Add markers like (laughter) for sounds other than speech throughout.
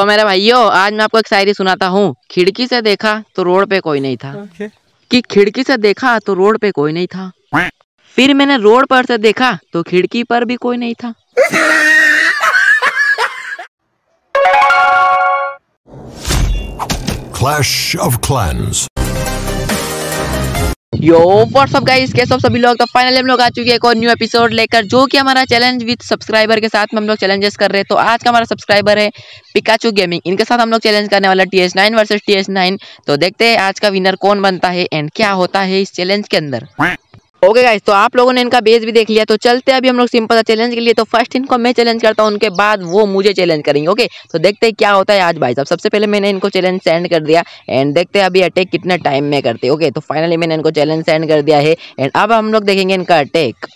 मेरा मेरे भाइयों आज मैं आपको एक शायरी सुनाता हूँ खिड़की से देखा तो रोड पे कोई नहीं था कि खिड़की से देखा तो रोड पे कोई नहीं था फिर मैंने रोड पर से देखा तो खिड़की पर भी कोई नहीं था Clash of Clans yo WhatsApp guys कैसे सभी लोग तो फाइनली हम लोग आ चुके हैं एक और न्यू एपिसोड लेकर जो कि हमारा चैलेंज विद सब्सक्राइबर के साथ में हम लोग चैलेंजेस कर रहे हैं तो आज का हमारा सब्सक्राइबर है पिकाचू गेमिंग इनके साथ हम लोग चैलेंज करने वाला T S nine versus T S nine तो देखते हैं आज का विनर कौन बनता है एंड क्या होता है इस चैलेंज के अंदर ओके गाइस तो आप लोगों ने इनका बेस भी देख लिया तो चलते हैं अभी हम लोग सिंपल सा चैलेंज के लिए तो फर्स्ट इनको मैं चैलेंज करता हूँ उनके बाद वो मुझे चैलेंज करेंगे ओके तो देखते हैं क्या होता है आज भाई साहब सबसे पहले मैंने इनको चैलेंज सेंड कर दिया एंड देखते हैं अभी अटैक कितने टाइम में करते ओके तो फाइनली मैंने इनको चैलेंज सेंड कर दिया है एंड अब हम लोग देखेंगे इनका अटैक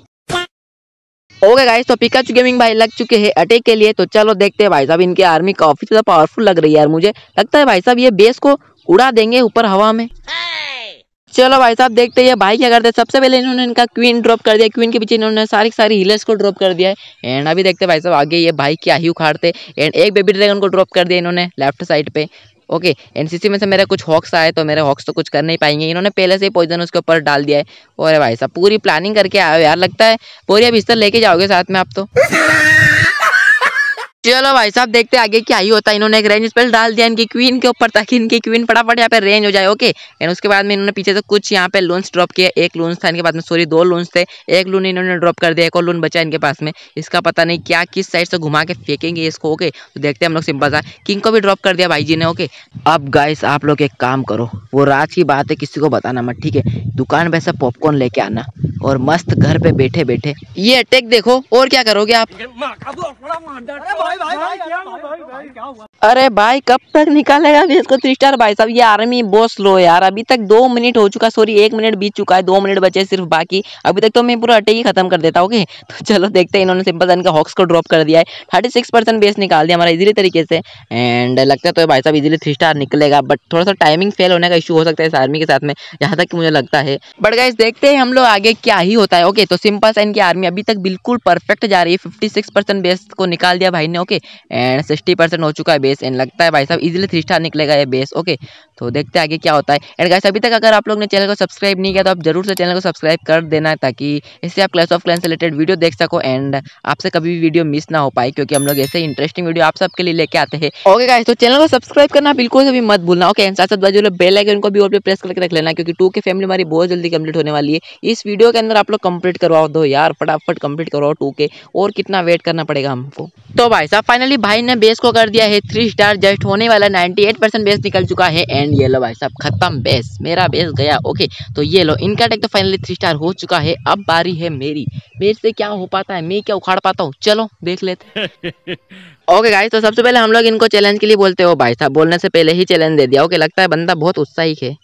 ओके गाइस तो पिकअप गेमिंग भाई लग चुके हैं अटैक के लिए तो चलो देखते हैं भाई साहब इनकी आर्मी काफी ज्यादा पावरफुल लग रही है यार मुझे लगता है भाई साहब ये बेस को उड़ा देंगे ऊपर हवा में चलो भाई साहब देखते हैं भाई क्या करते हैं सबसे पहले इन्होंने इनका क्वीन ड्रॉप कर दिया क्वीन के पीछे इन्होंने सारी सारी हिलर्स को ड्रॉप कर दिया है एंड अभी देखते भाई साहब आगे ये भाई क्या ही उखाड़ते एंड एक बेबी ड्रैगन को ड्रॉप कर दिया इन्होंने लेफ्ट साइड पे ओके एनसीसी में से मेरा कुछ हॉक्स आए तो मेरे हॉक्स तो कुछ कर नहीं पाएंगे इन्होंने पहले से ही पॉइजन उसके ऊपर डाल दिया है और भाई साहब पूरी प्लानिंग करके आए यार लगता है इस तरह लेके जाओगे साथ में आप तो चलो भाई साहब देखते आगे क्या ही होता है इन्होंने एक रेंज स्पेल डाल दिया इनकी क्वीन के ऊपर ताकि इनकी क्वीन फटाफट यहाँ पे रेंज हो जाए ओके एंड उसके बाद में इन्होंने पीछे से कुछ यहाँ पे लोन्स ड्रॉप किया एक लोन्स था इनके पास में सॉरी दो लोन्स थे एक लोन इन्होंने ड्रॉप कर दिया एक और लोन बचा इनके पास में इसका पता नहीं क्या किस साइड से घुमा के फेंकेंगे इसको ओके तो देखते हम लोग सिंपल सा किंग को भी ड्रॉप कर दिया भाई जी ने ओके अब गाइस आप लोग एक काम करो वो राज की बात है किसी को बताना मत ठीक है दुकान पर ऐसा पॉपकॉर्न लेके आना और मस्त घर पे बैठे बैठे ये अटैक देखो और क्या करोगे आप अरे भाई कब तक निकालेगा इसको थ्री स्टार भाई साहब ये आर्मी बहुत स्लो है यार अभी तक दो मिनट हो चुका सॉरी एक मिनट बीत चुका है दो मिनट बचे सिर्फ बाकी अभी तक तो मैं पूरा अटैक ही खत्म कर देता ओके (laughs) तो चलो देखते हैं इन्होंने सिंपल सन का हॉक्स को ड्रॉप कर दिया है थर्टी सिक्स परसेंट बेस निकाल दिया हमारा इजिली तरीके से एंड लगता तो है तो भाई साहब इजिली थ्री स्टार निकलेगा बट थोड़ा सा टाइमिंग फेल होने का इशू हो सकता है इस आर्मी के साथ में जहाँ तक मुझे लगता है बट गाइस देखते हैं हम लोग आगे क्या क्या ही होता है ओके तो सिंपल सा इनकी आर्मी अभी तक बिल्कुल परफेक्ट जा रही है फिफ्टी सिक्स परसेंट बेस को निकाल दिया भाई ने ओके एंड सिक्सटी परसेंट हो चुका है बेस एंड लगता है भाई साहब इजिली थ्री स्टार निकलेगा ये बेस ओके तो देखते आगे क्या होता है एंड गाइस अभी तक अगर आप लोग ने चैनल को सब्सक्राइब नहीं किया तो आप जरूर से चैनल को सब्सक्राइब कर देना ताकि इससे आप क्लास ऑफ क्लाइन से रिलेटेड वीडियो देख सको एंड आपसे कभी भी वीडियो मिस ना हो पाए क्योंकि हम लोग ऐसे इंटरेस्टिंग वीडियो आप सबके लिए लेके आते हैं ओके गाइस तो चैनल को सब्सक्राइब करना बिल्कुल भी मत भूलना ओके एंड साथ साथ बेल आइकन को भी और प्रेस करके रख लेना क्योंकि टू के फैमिली हमारी बहुत जल्दी कंप्लीट होने वाली है इस वीडियो के अंदर आप लोग कंप्लीट करवाओ दो यार फटाफट कंप्लीट करवाओ टू के और कितना वेट करना पड़ेगा हमको तो भाई साहब फाइनली भाई ने बेस को कर दिया है थ्री स्टार जस्ट होने वाला नाइनटी एट परसेंट बेस निकल चुका है एंड ये लो भाई साहब खत्म बेस मेरा बेस गया ओके तो ये लो इनका टेक तो फाइनली थ्री स्टार हो चुका है अब बारी है मेरी मेरे से क्या हो पाता है मैं क्या उखाड़ पाता हूँ चलो देख लेते ओके गाइस (laughs) तो सबसे पहले हम लोग इनको चैलेंज के लिए बोलते हो भाई साहब बोलने से पहले ही चैलेंज दे दिया ओके लगता है बंदा बहुत उत्साहिक है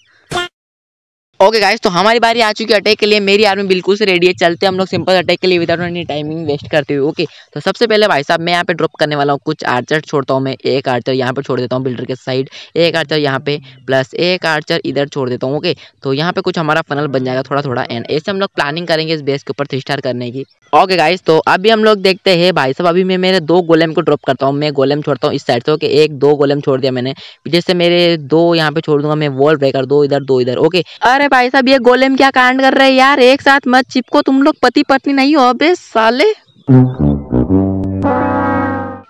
ओके गाइस तो हमारी बारी आ चुकी है अटैक के लिए मेरी आर्मी बिल्कुल से रेडी है चलते हम लोग सिंपल अटैक के लिए विदाउट एनी टाइमिंग वेस्ट करते हुए ओके तो सबसे पहले भाई साहब मैं यहाँ पे ड्रॉप करने वाला हूँ कुछ आर्चर छोड़ता हूँ मैं एक आर्चर यहाँ पे छोड़ देता हूँ बिल्डर के साइड एक आर्चर यहाँ पे प्लस एक आर्चर इधर छोड़ देता हूँ ओके तो यहाँ पे कुछ हमारा फनल बन जाएगा थोड़ा थोड़ा एंड ऐसे हम लोग प्लानिंग करेंगे इस बेस के ऊपर थ्री स्टार करने की ओके गाइस तो अभी हम लोग देखते हैं भाई साहब अभी मैं मेरे दो गोलेम को ड्रॉप करता हूँ मैं गोलेम छोड़ता हूँ इस साइड से ओके एक दो गोलेम छोड़ दिया मैंने जैसे मेरे दो यहाँ पे छोड़ दूंगा मैं वॉल ब्रेकर दो इधर दो इधर ओके अरे भाई साहब ये गोलेम क्या कांड कर रहे हैं यार एक साथ मत चिपको तुम लोग पति पत्नी नहीं हो अबे साले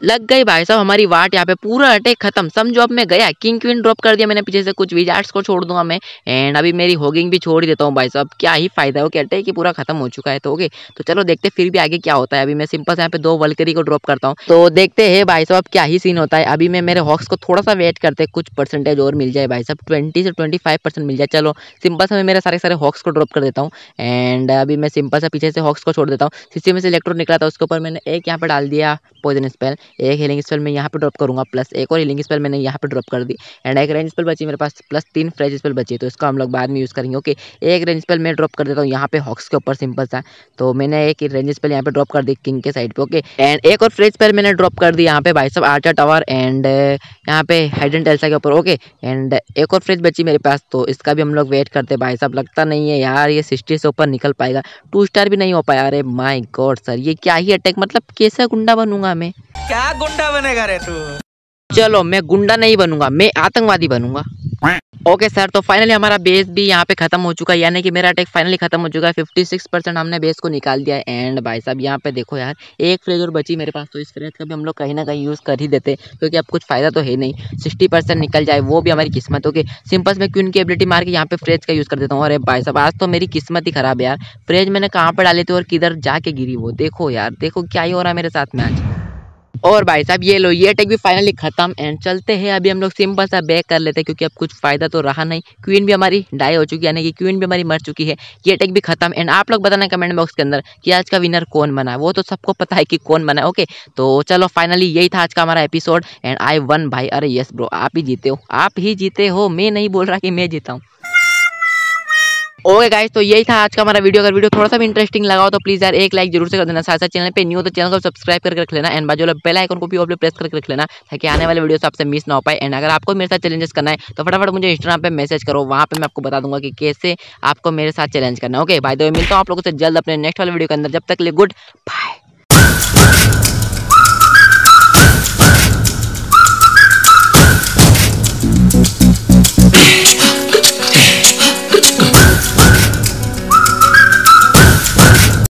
लग गई भाई साहब हमारी वाट यहाँ पे पूरा अटैक खत्म समझो अब मैं गया किंग क्वीन ड्रॉप कर दिया मैंने पीछे से कुछ विजार्ट्स को छोड़ दूंगा मैं एंड अभी मेरी होगिंग भी छोड़ देता हूँ भाई साहब क्या ही फायदा हो कि अटैक ही पूरा खत्म हो चुका है तो ओके तो चलो देखते फिर भी आगे क्या होता है अभी मैं सिंपल से यहाँ पे दो वलकरी को ड्रॉप करता हूँ तो देखते है भाई साहब क्या ही सीन होता है अभी मैं मेरे हॉक्स को थोड़ा सा वेट करते कुछ परसेंटेज और मिल जाए भाई साहब ट्वेंटी से ट्वेंटी फाइव परसेंट मिल जाए चलो सिंपल से मैं मेरे सारे सारे हॉक्स को ड्रॉप कर देता हूँ एंड अभी मैं सिंपल से पीछे से हॉक्स को छोड़ देता हूँ सिस्टम में से इलेक्ट्रोड निकला था उसके ऊपर मैंने एक यहाँ पर डाल दिया पॉइजन स्पेल एक हीलिंग स्पेल मैं यहाँ पे ड्रॉप करूँगा प्लस एक और हीलिंग स्पेल मैंने यहाँ पे ड्रॉप कर दी एंड एक रेंज स्पेल बची मेरे पास प्लस तीन फ्रेज स्पेल बची तो इसका हम लोग बाद में यूज़ करेंगे ओके एक रेंज स्पेल मैं ड्रॉप कर देता हूँ यहाँ पे हॉक्स के ऊपर सिंपल सा तो मैंने एक रेंज स्पेल यहाँ पे ड्रॉप कर दी किंग के साइड पे ओके एंड एक और फ्रेज स्पेल मैंने ड्रॉप कर दी यहाँ पे भाई साहब आर्चर टावर एंड यहाँ पे हाइडन टेल्सा के ऊपर ओके एंड एक और फ्रेज बची मेरे पास तो इसका भी हम लोग वेट करते भाई साहब लगता नहीं है यार ये सिक्सटी से ऊपर निकल पाएगा टू स्टार भी नहीं हो पाया अरे माई गॉड सर ये क्या ही अटैक मतलब कैसा गुंडा बनूंगा मैं क्या क्या गुंडा बनेगा रे तू चलो मैं गुंडा नहीं बनूंगा मैं आतंकवादी बनूंगा ओके सर तो फाइनली हमारा बेस भी यहाँ पे खत्म हो चुका है यानी कि मेरा अटैक फाइनली खत्म हो चुका है 56 परसेंट हमने बेस को निकाल दिया है एंड भाई साहब यहाँ पे देखो यार एक फ्रेज और बची मेरे पास तो इस फ्रेज का भी हम लोग कहीं ना कहीं यूज़ कर ही देते क्योंकि अब कुछ फ़ायदा तो है नहीं सिक्सटी परसेंट निकल जाए वो भी हमारी किस्मत होगी सिंपल्स में क्यून की एबिलिटी मार के यहाँ पे फ्रेज का यूज़ कर देता हूँ अरे भाई साहब आज तो मेरी किस्मत ही खराब है यार फ्रेज मैंने कहाँ पर डाली थी और किधर जाके गिरी वो देखो यार देखो क्या ही हो रहा है मेरे साथ में आज और भाई साहब ये लो ये अटैक भी फाइनली खत्म एंड चलते हैं अभी हम लोग सिंपल सा बैक कर लेते हैं क्योंकि अब कुछ फायदा तो रहा नहीं क्वीन भी हमारी डाई हो चुकी है यानी कि क्वीन भी हमारी मर चुकी है ये अटैक भी खत्म एंड आप लोग बताना कमेंट बॉक्स के अंदर कि आज का विनर कौन बना वो तो सबको पता है कि कौन बना ओके तो चलो फाइनली यही था आज का हमारा एपिसोड एंड आई वन भाई अरे यस ब्रो आप ही जीते हो आप ही जीते हो मैं नहीं बोल रहा कि मैं जीता हूँ ओके गाइस तो यही था आज का हमारा वीडियो अगर वीडियो थोड़ा सा भी इंटरेस्टिंग लगा हो तो प्लीज़ यार एक लाइक जरूर से कर देना साथ साथ चैनल पे न्यू हो तो चैनल को सब्सक्राइब करके रख लेना एंड बाजू वाला बेल आइकन को भी ऑल प्रेस करके रख लेना ताकि आने वाले वीडियो आपसे मिस ना हो पाए एंड अगर आपको मेरे साथ चैलेंजेस करना है तो फटाफट मुझे इंस्टाग्राम पर मैसेज करो वहाँ पर मैं आपको बता दूंगा कि कैसे आपको मेरे साथ चैलेंज करना ओके भाई दो मिलता हूँ आप लोगों से जल्द अपने नेक्स्ट वाले वीडियो के अंदर जब तक लिए गुड बाय